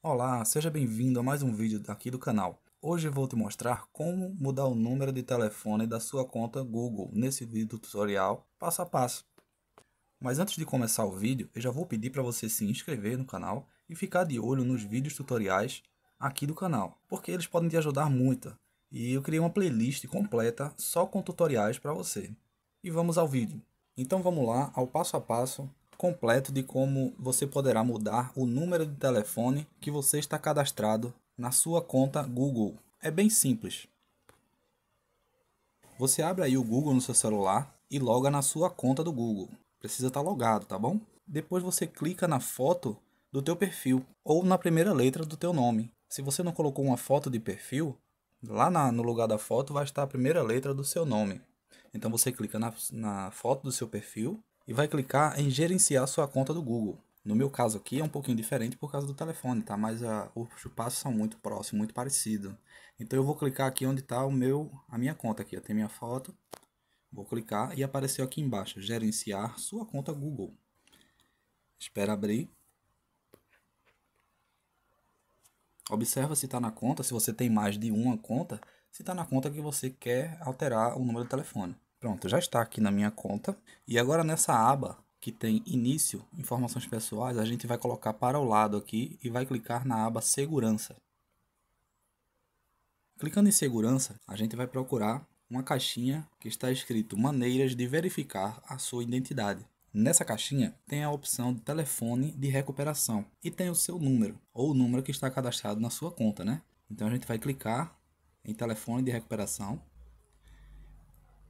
Olá, seja bem-vindo a mais um vídeo aqui do canal. Hoje vou te mostrar como mudar o número de telefone da sua conta Google nesse vídeo tutorial passo a passo. Mas antes de começar o vídeo, eu já vou pedir para você se inscrever no canal e ficar de olho nos vídeos tutoriais aqui do canal, porque eles podem te ajudar muito. E eu criei uma playlist completa só com tutoriais para você. E vamos ao vídeo. Então vamos lá ao passo a passo completo de como você poderá mudar o número de telefone que você está cadastrado na sua conta Google. É bem simples. Você abre aí o Google no seu celular e loga na sua conta do Google. Precisa estar tá logado, tá bom? Depois você clica na foto do teu perfil ou na primeira letra do teu nome. Se você não colocou uma foto de perfil, lá na, no lugar da foto vai estar a primeira letra do seu nome. Então você clica na, na foto do seu perfil e vai clicar em gerenciar sua conta do Google. No meu caso aqui é um pouquinho diferente por causa do telefone, tá? Mas ah, os passos são muito próximos, muito parecidos. Então eu vou clicar aqui onde está o meu, a minha conta aqui. Tem minha foto. Vou clicar e apareceu aqui embaixo, gerenciar sua conta Google. Espera abrir. Observa se está na conta, se você tem mais de uma conta, se está na conta que você quer alterar o número do telefone. Pronto, já está aqui na minha conta. E agora nessa aba que tem início, informações pessoais, a gente vai colocar para o lado aqui e vai clicar na aba segurança. Clicando em segurança, a gente vai procurar uma caixinha que está escrito maneiras de verificar a sua identidade. Nessa caixinha tem a opção de telefone de recuperação e tem o seu número ou o número que está cadastrado na sua conta, né? Então a gente vai clicar em telefone de recuperação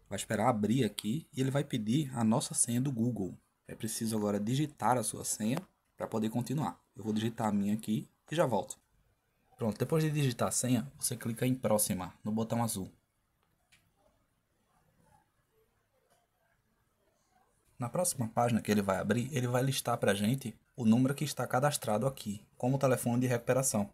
Vai esperar abrir aqui e ele vai pedir a nossa senha do Google. É preciso agora digitar a sua senha para poder continuar. Eu vou digitar a minha aqui e já volto. Pronto, depois de digitar a senha, você clica em próxima, no botão azul. Na próxima página que ele vai abrir, ele vai listar para a gente o número que está cadastrado aqui, como telefone de recuperação.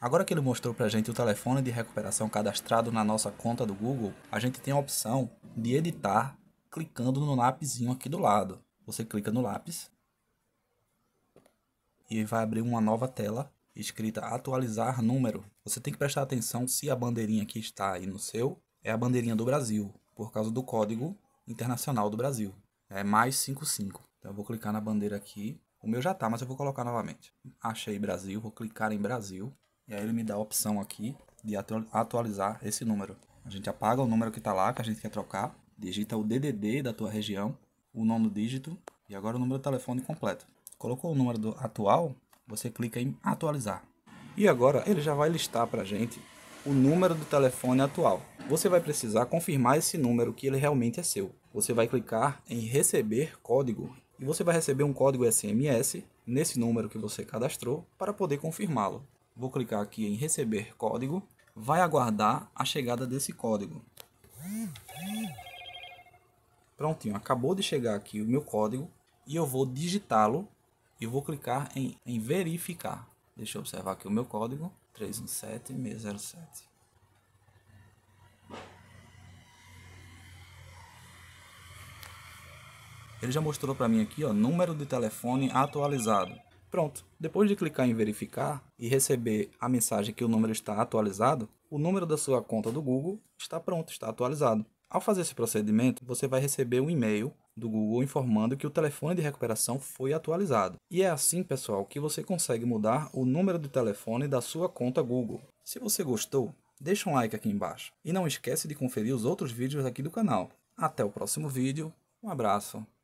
Agora que ele mostrou para a gente o telefone de recuperação cadastrado na nossa conta do Google, a gente tem a opção de editar clicando no lápisinho aqui do lado. Você clica no lápis e vai abrir uma nova tela escrita atualizar número. Você tem que prestar atenção se a bandeirinha que está aí no seu é a bandeirinha do Brasil, por causa do código internacional do Brasil. É mais 55. Então eu vou clicar na bandeira aqui. O meu já tá, mas eu vou colocar novamente. Achei Brasil, vou clicar em Brasil. E aí ele me dá a opção aqui de atualizar esse número. A gente apaga o número que está lá, que a gente quer trocar, digita o DDD da tua região, o nome do dígito e agora o número do telefone completo. Colocou o número atual, você clica em atualizar. E agora ele já vai listar para a gente o número do telefone atual. Você vai precisar confirmar esse número que ele realmente é seu. Você vai clicar em receber código e você vai receber um código SMS nesse número que você cadastrou para poder confirmá-lo. Vou clicar aqui em receber código vai aguardar a chegada desse código. Prontinho, acabou de chegar aqui o meu código e eu vou digitá-lo e vou clicar em, em verificar. Deixa eu observar aqui o meu código, 317607. Ele já mostrou para mim aqui, ó, número de telefone atualizado. Pronto. Depois de clicar em verificar e receber a mensagem que o número está atualizado, o número da sua conta do Google está pronto, está atualizado. Ao fazer esse procedimento, você vai receber um e-mail do Google informando que o telefone de recuperação foi atualizado. E é assim, pessoal, que você consegue mudar o número do telefone da sua conta Google. Se você gostou, deixa um like aqui embaixo. E não esquece de conferir os outros vídeos aqui do canal. Até o próximo vídeo. Um abraço.